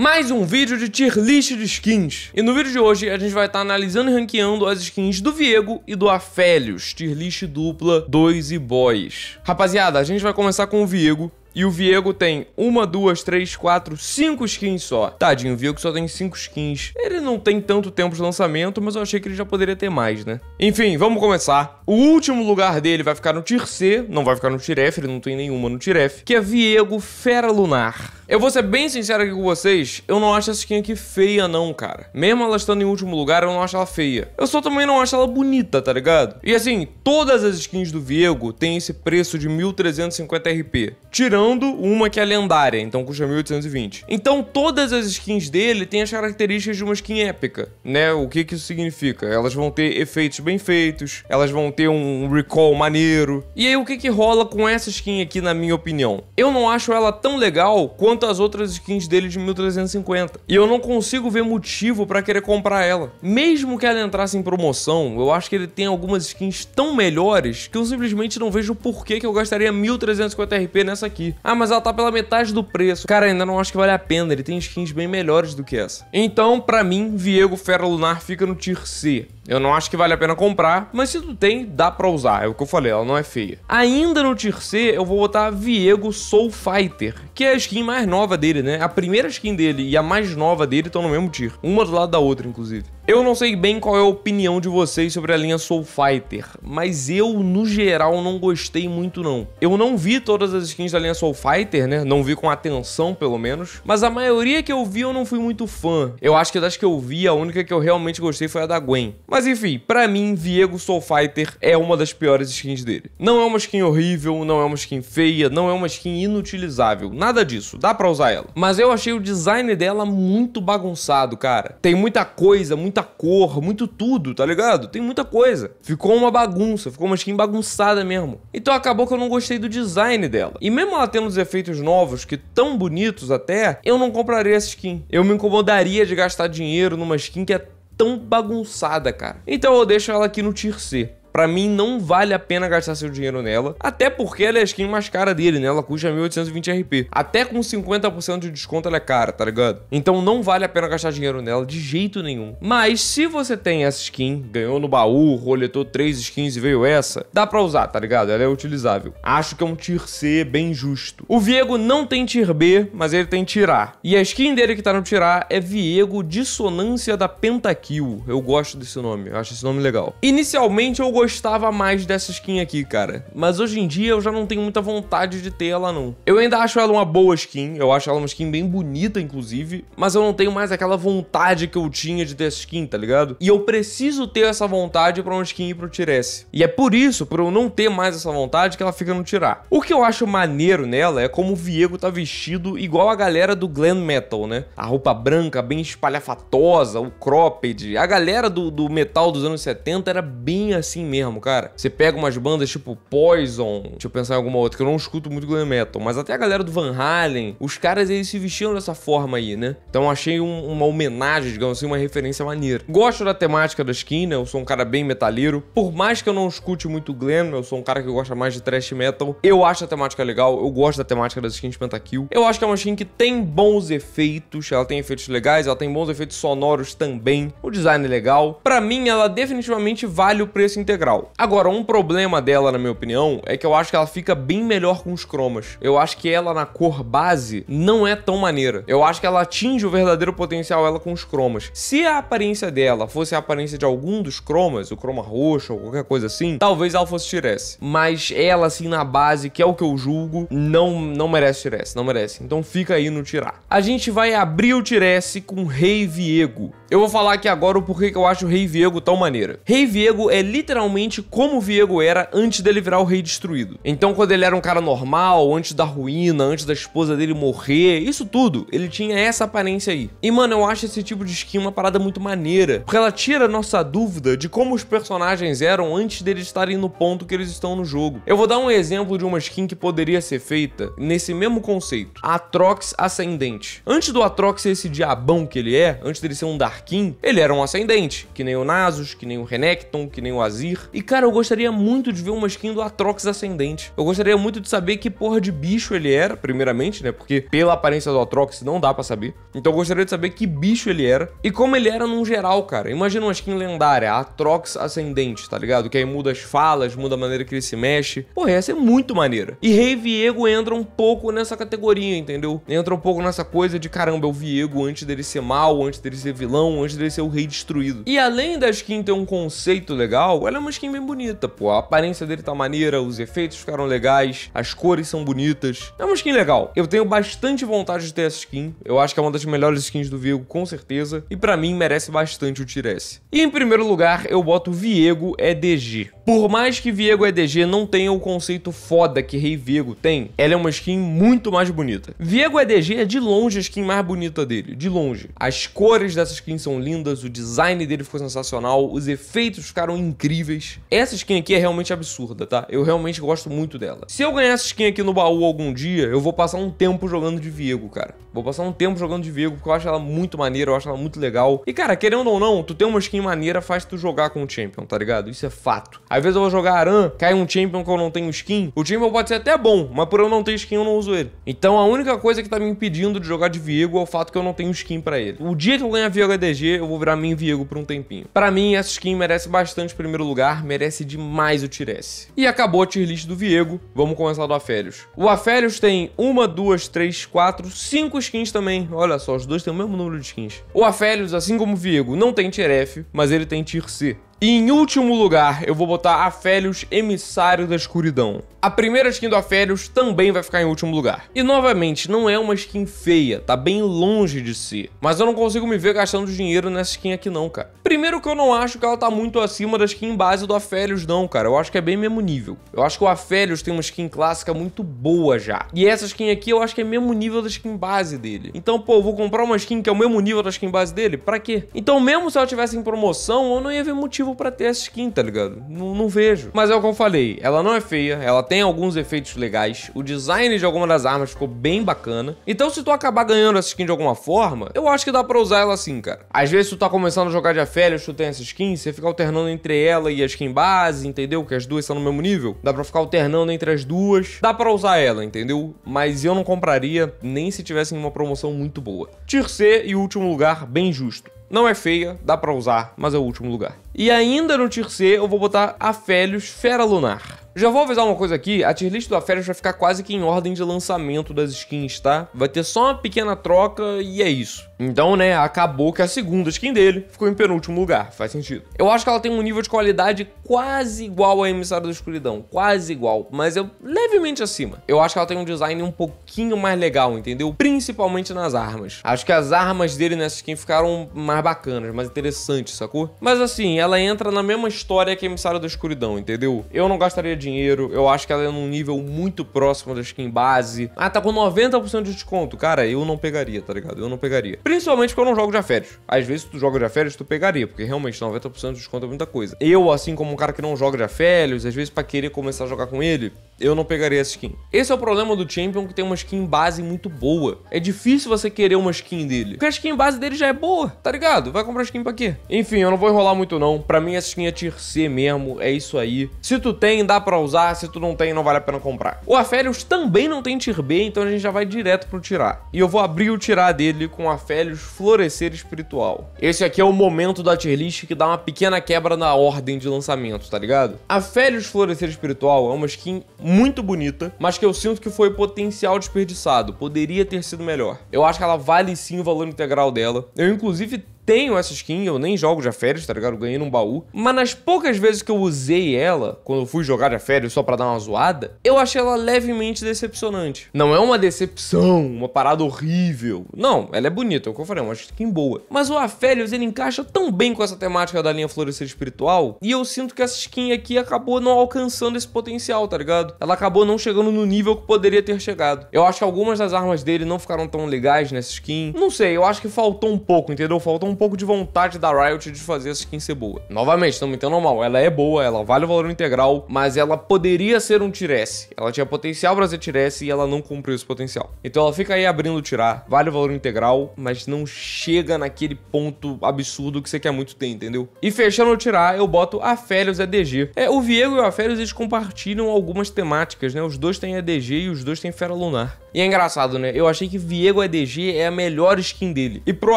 mais um vídeo de tier list de skins. E no vídeo de hoje a gente vai estar tá analisando e ranqueando as skins do Viego e do Afélios, tier list dupla 2 e boys. Rapaziada, a gente vai começar com o Viego. E o Viego tem uma, duas, três, quatro, cinco skins só. Tadinho, o Viego só tem cinco skins. Ele não tem tanto tempo de lançamento, mas eu achei que ele já poderia ter mais, né? Enfim, vamos começar. O último lugar dele vai ficar no Tier C, não vai ficar no Tier F, ele não tem nenhuma no Tier F, que é Viego Fera Lunar. Eu vou ser bem sincero aqui com vocês, eu não acho essa skin aqui feia não, cara. Mesmo ela estando em último lugar, eu não acho ela feia. Eu só também não acho ela bonita, tá ligado? E assim, todas as skins do Viego têm esse preço de 1350 RP, tirando uma que é lendária, então custa 1820. Então todas as skins dele têm as características de uma skin épica, né? O que que isso significa? Elas vão ter efeitos bem feitos, elas vão ter um recall maneiro. E aí o que que rola com essa skin aqui, na minha opinião? Eu não acho ela tão legal quanto quanto as outras skins dele de 1350. E eu não consigo ver motivo para querer comprar ela. Mesmo que ela entrasse em promoção, eu acho que ele tem algumas skins tão melhores que eu simplesmente não vejo por que, que eu gastaria 1350 RP nessa aqui. Ah, mas ela tá pela metade do preço. Cara, ainda não acho que vale a pena, ele tem skins bem melhores do que essa. Então, para mim, Viego Fera Lunar fica no Tier C. Eu não acho que vale a pena comprar, mas se tu tem, dá pra usar. É o que eu falei, ela não é feia. Ainda no Tier C, eu vou botar Viego Soul Fighter, que é a skin mais nova dele, né? A primeira skin dele e a mais nova dele estão no mesmo tier. Uma do lado da outra, inclusive. Eu não sei bem qual é a opinião de vocês sobre a linha Soul Fighter, mas eu, no geral, não gostei muito não. Eu não vi todas as skins da linha Soul Fighter, né? Não vi com atenção, pelo menos. Mas a maioria que eu vi, eu não fui muito fã. Eu acho que das que eu vi, a única que eu realmente gostei foi a da Gwen. Mas enfim, para mim, Viego Soul Fighter é uma das piores skins dele. Não é uma skin horrível, não é uma skin feia, não é uma skin inutilizável. Nada disso, dá pra usar ela. Mas eu achei o design dela muito bagunçado, cara. Tem muita coisa, muita muita cor, muito tudo, tá ligado? Tem muita coisa. Ficou uma bagunça, ficou uma skin bagunçada mesmo. Então acabou que eu não gostei do design dela. E mesmo ela tendo os efeitos novos, que tão bonitos até, eu não compraria essa skin. Eu me incomodaria de gastar dinheiro numa skin que é tão bagunçada, cara. Então eu deixo ela aqui no Tier C. Pra mim, não vale a pena gastar seu dinheiro nela. Até porque ela é a skin mais cara dele, né? Ela custa 1820 RP. Até com 50% de desconto ela é cara, tá ligado? Então não vale a pena gastar dinheiro nela de jeito nenhum. Mas se você tem essa skin, ganhou no baú, roletou três skins e veio essa, dá pra usar, tá ligado? Ela é utilizável. Acho que é um tier C bem justo. O Viego não tem tier B, mas ele tem tier A. E a skin dele que tá no tier A é Viego Dissonância da Pentakill. Eu gosto desse nome, eu acho esse nome legal. Inicialmente eu gostava mais dessa skin aqui, cara. Mas hoje em dia eu já não tenho muita vontade de ter ela, não. Eu ainda acho ela uma boa skin, eu acho ela uma skin bem bonita, inclusive, mas eu não tenho mais aquela vontade que eu tinha de ter essa skin, tá ligado? E eu preciso ter essa vontade pra uma skin ir pro Tiresse. E é por isso, por eu não ter mais essa vontade, que ela fica no Tirar. O que eu acho maneiro nela é como o Viego tá vestido igual a galera do Glam Metal, né? A roupa branca, bem espalhafatosa, o cropped. A galera do, do metal dos anos 70 era bem assim mesmo, cara. Você pega umas bandas tipo Poison, deixa eu pensar em alguma outra, que eu não escuto muito glam metal, mas até a galera do Van Halen, os caras eles se vestiam dessa forma aí, né? Então achei um, uma homenagem, digamos assim, uma referência maneira. Gosto da temática da skin, né? Eu sou um cara bem metalero. Por mais que eu não escute muito glam, eu sou um cara que gosta mais de thrash metal, eu acho a temática legal, eu gosto da temática das skins pentakill. Eu acho que é uma skin que tem bons efeitos, ela tem efeitos legais, ela tem bons efeitos sonoros também, o design é legal. Para mim, ela definitivamente vale o preço integral integral. Agora, um problema dela, na minha opinião, é que eu acho que ela fica bem melhor com os cromas. Eu acho que ela na cor base não é tão maneira. Eu acho que ela atinge o verdadeiro potencial ela com os cromas. Se a aparência dela fosse a aparência de algum dos cromas, o croma roxo ou qualquer coisa assim, talvez ela fosse tiresse. Mas ela, assim, na base, que é o que eu julgo, não, não merece tiresse, não merece. Então fica aí no tirar. A gente vai abrir o tiresse com Rei Viego. Eu vou falar aqui agora o porquê que eu acho o Rei Viego tão maneira. Rei Viego é literalmente como o Viego era antes dele virar o Rei Destruído. Então, quando ele era um cara normal, antes da ruína, antes da esposa dele morrer, isso tudo, ele tinha essa aparência aí. E, mano, eu acho esse tipo de skin uma parada muito maneira, porque ela tira a nossa dúvida de como os personagens eram antes deles estarem no ponto que eles estão no jogo. Eu vou dar um exemplo de uma skin que poderia ser feita nesse mesmo conceito. Atrox Ascendente. Antes do Atrox ser esse diabão que ele é, antes dele ser um Dark Tarkin, ele era um ascendente, que nem o Nasus, que nem o Renekton, que nem o Azir. E cara, eu gostaria muito de ver uma skin do Atrox ascendente. Eu gostaria muito de saber que porra de bicho ele era, primeiramente, né? Porque pela aparência do Atrox não dá para saber. Então eu gostaria de saber que bicho ele era e como ele era num geral, cara. Imagina uma skin lendária, Atrox ascendente, tá ligado? Que aí muda as falas, muda a maneira que ele se mexe. Porra, essa é muito maneira. E Rei Viego entra um pouco nessa categoria, entendeu? Entra um pouco nessa coisa de caramba, é o Viego antes dele ser mal, antes dele ser vilão, vilão antes dele ser o rei destruído. E além da skin ter um conceito legal, ela é uma skin bem bonita, pô. A aparência dele tá maneira, os efeitos ficaram legais, as cores são bonitas. É uma skin legal. Eu tenho bastante vontade de ter essa skin. Eu acho que é uma das melhores skins do Viego, com certeza. E para mim, merece bastante o Tiresse. E em primeiro lugar, eu boto Viego EDG. Por mais que Viego EDG não tenha o conceito foda que Rei Viego tem, ela é uma skin muito mais bonita. Viego EDG é de longe a skin mais bonita dele, de longe. As cores dessa skin são lindas, o design dele ficou sensacional, os efeitos ficaram incríveis. Essa skin aqui é realmente absurda, tá? Eu realmente gosto muito dela. Se eu ganhar essa skin aqui no baú algum dia, eu vou passar um tempo jogando de Viego, cara. Vou passar um tempo jogando de Viego, porque eu acho ela muito maneira, eu acho ela muito legal. E, cara, querendo ou não, tu tem uma skin maneira faz tu jogar com o Champion, tá ligado? Isso é fato. Às vezes eu vou jogar Aran, cai um Champion que eu não tenho skin. O Champion pode ser até bom, mas por eu não ter skin, eu não uso ele. Então a única coisa que tá me impedindo de jogar de Viego é o fato que eu não tenho skin pra ele. O dia que eu ganhar Viego HD é eu vou virar Viego por um tempinho. Para mim, essa skin merece bastante primeiro lugar, merece demais o Tiresse. E acabou a tier list do Viego, vamos começar do Afélios. O Afélios tem uma, duas, três, quatro, cinco skins também. Olha só, os dois têm o mesmo número de skins. O Afélios, assim como o Viego, não tem tier F, mas ele tem tier C. E em último lugar, eu vou botar Afélios Emissário da Escuridão. A primeira skin do Aferius também vai ficar em último lugar. E novamente, não é uma skin feia, tá bem longe de si. Mas eu não consigo me ver gastando dinheiro nessa skin aqui não, cara. Primeiro que eu não acho que ela tá muito acima da skin base do Aferius não, cara. Eu acho que é bem mesmo nível. Eu acho que o Aferius tem uma skin clássica muito boa já. E essa skin aqui eu acho que é mesmo nível da skin base dele. Então, pô, vou comprar uma skin que é o mesmo nível da skin base dele? Pra quê? Então, mesmo se ela tivesse em promoção, eu não ia ver motivo pra ter essa skin, tá ligado? N não vejo. Mas é o que eu falei, ela não é feia, ela tem alguns efeitos legais, o design de alguma das armas ficou bem bacana. Então se tu acabar ganhando essa skin de alguma forma, eu acho que dá pra usar ela assim, cara. Às vezes tu tá começando a jogar de Aphelios, tu tem essa skin, você fica alternando entre ela e a skin base, entendeu? Que as duas são no mesmo nível. Dá pra ficar alternando entre as duas. Dá pra usar ela, entendeu? Mas eu não compraria nem se tivessem uma promoção muito boa. Tier C e último lugar, bem justo. Não é feia, dá pra usar, mas é o último lugar. E ainda no Tier C, eu vou botar a Félios Fera Lunar. Já vou avisar uma coisa aqui, a tier list do Aferius vai ficar quase que em ordem de lançamento das skins, tá? Vai ter só uma pequena troca e é isso. Então, né, acabou que a segunda skin dele ficou em penúltimo lugar, faz sentido. Eu acho que ela tem um nível de qualidade quase igual a Emissária da Escuridão, quase igual, mas é levemente acima. Eu acho que ela tem um design um pouquinho mais legal, entendeu? Principalmente nas armas. Acho que as armas dele nessa skin ficaram mais mais bacanas, mais interessantes, sacou? Mas assim, ela entra na mesma história que a Emissária da Escuridão, entendeu? Eu não gastaria dinheiro, eu acho que ela é num nível muito próximo da skin base. Ah, tá com 90% de desconto. Cara, eu não pegaria, tá ligado? Eu não pegaria. Principalmente porque eu não jogo de férias. Às vezes, se tu joga de férias, tu pegaria, porque realmente 90% de desconto é muita coisa. Eu, assim como um cara que não joga de férias, às vezes pra querer começar a jogar com ele, eu não pegaria essa skin. Esse é o problema do Champion, que tem uma skin base muito boa. É difícil você querer uma skin dele, porque a skin base dele já é boa, tá ligado? Vai comprar skin pra quê? Enfim, eu não vou enrolar muito não. Pra mim, essa skin é tier C mesmo. É isso aí. Se tu tem, dá pra usar. Se tu não tem, não vale a pena comprar. O Aphelios também não tem tier B, então a gente já vai direto pro tirar. E eu vou abrir o tirar dele com Aphelios Florescer Espiritual. Esse aqui é o momento da tier list que dá uma pequena quebra na ordem de lançamento, tá ligado? Aphelios Florescer Espiritual é uma skin muito bonita, mas que eu sinto que foi potencial desperdiçado. Poderia ter sido melhor. Eu acho que ela vale sim o valor integral dela. Eu, inclusive, tenho essa skin, eu nem jogo de férias, tá ligado? Eu ganhei num baú. Mas nas poucas vezes que eu usei ela, quando eu fui jogar de férias só pra dar uma zoada, eu achei ela levemente decepcionante. Não é uma decepção, uma parada horrível. Não, ela é bonita, é o que eu falei, é uma skin boa. Mas o Afélios, ele encaixa tão bem com essa temática da linha Florescer Espiritual, e eu sinto que essa skin aqui acabou não alcançando esse potencial, tá ligado? Ela acabou não chegando no nível que poderia ter chegado. Eu acho que algumas das armas dele não ficaram tão legais nessa skin. Não sei, eu acho que faltou um pouco, entendeu? Faltou um pouco de vontade da Riot de fazer essa skin ser boa. Novamente, não me entendo mal, ela é boa, ela vale o valor integral, mas ela poderia ser um Tiresse. Ela tinha potencial pra ser Tiresse e ela não cumpriu esse potencial. Então ela fica aí abrindo tirar, vale o valor integral, mas não chega naquele ponto absurdo que você quer muito ter, entendeu? E fechando o tirar, eu boto a Félios EDG. É, o Viego e o Aférios, eles compartilham algumas temáticas, né? Os dois têm EDG e os dois têm Fera Lunar. E é engraçado, né? Eu achei que Viego EDG é a melhor skin dele. E pro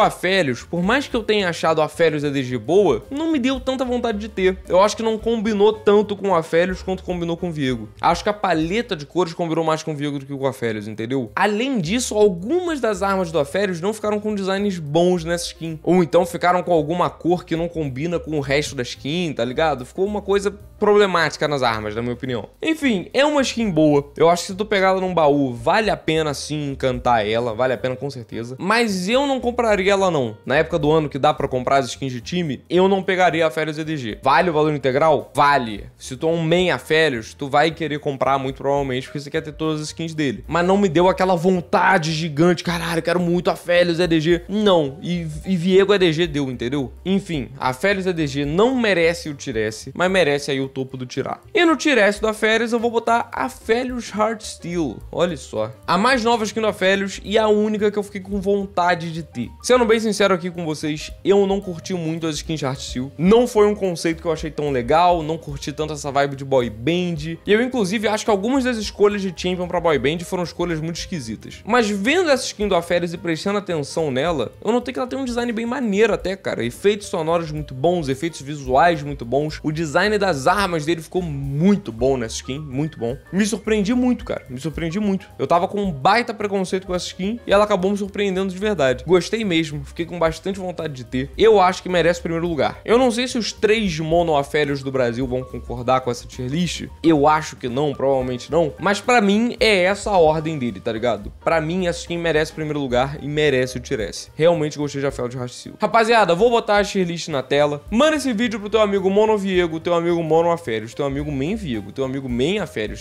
Afélios, por mais que eu tenha achado Afélios EDG boa, não me deu tanta vontade de ter. Eu acho que não combinou tanto com o Afélios quanto combinou com o Viego. Acho que a paleta de cores combinou mais com o Viego do que com o Afélios, entendeu? Além disso, algumas das armas do Afélios não ficaram com designs bons nessa skin. Ou então ficaram com alguma cor que não combina com o resto da skin, tá ligado? Ficou uma coisa problemática nas armas, na minha opinião. Enfim, é uma skin boa. Eu acho que se tu pegar ela num baú, vale a pena sim encantar ela, vale a pena com certeza. Mas eu não compraria ela não. Na época do ano que dá para comprar as skins de time, eu não pegaria a Férias EDG. Vale o valor integral? Vale. Se tu é um main a Férias, tu vai querer comprar muito provavelmente porque você quer ter todas as skins dele. Mas não me deu aquela vontade gigante, caralho, eu quero muito a Félios EDG. Não. E, e Viego EDG deu, entendeu? Enfim, a Félios EDG não merece o Tiresse, mas merece aí o topo do Tirar. E no Tiresse da Férias eu vou botar a Félios Heart Steel. Olha só. A a mais nova skin do Aphelios e a única que eu fiquei com vontade de ter. Sendo bem sincero aqui com vocês, eu não curti muito as skins de Seal. Não foi um conceito que eu achei tão legal, não curti tanto essa vibe de boy band. E eu, inclusive, acho que algumas das escolhas de Champion pra boy band foram escolhas muito esquisitas. Mas vendo essa skin do Aphelios e prestando atenção nela, eu notei que ela tem um design bem maneiro até, cara. Efeitos sonoros muito bons, efeitos visuais muito bons. O design das armas dele ficou muito bom nessa skin, muito bom. Me surpreendi muito, cara. Me surpreendi muito. Eu tava com um baita preconceito com essa skin e ela acabou me surpreendendo de verdade. Gostei mesmo, fiquei com bastante vontade de ter. Eu acho que merece primeiro lugar. Eu não sei se os três monoaférios do Brasil vão concordar com essa tier list. Eu acho que não, provavelmente não. Mas para mim é essa a ordem dele, tá ligado? Para mim essa skin merece primeiro lugar e merece o Tiresse. Realmente gostei de Afel de Rastil. Rapaziada, vou botar a tier list na tela. Manda esse vídeo pro teu amigo Mono Viego, teu amigo Mono teu amigo Men Viego, teu amigo Men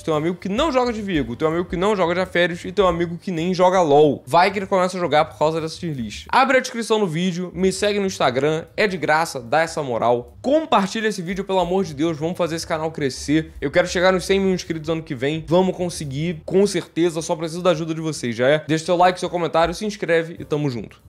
teu amigo que não joga de Viego, teu amigo que não joga de Aférios e teu amigo que nem joga LOL. Vai que ele começa a jogar por causa dessa tier list. Abre a descrição do vídeo, me segue no Instagram, é de graça, dá essa moral. Compartilha esse vídeo, pelo amor de Deus, vamos fazer esse canal crescer. Eu quero chegar nos 100 mil inscritos ano que vem. Vamos conseguir, com certeza, só preciso da ajuda de vocês, já é? Deixa seu like, seu comentário, se inscreve e tamo junto.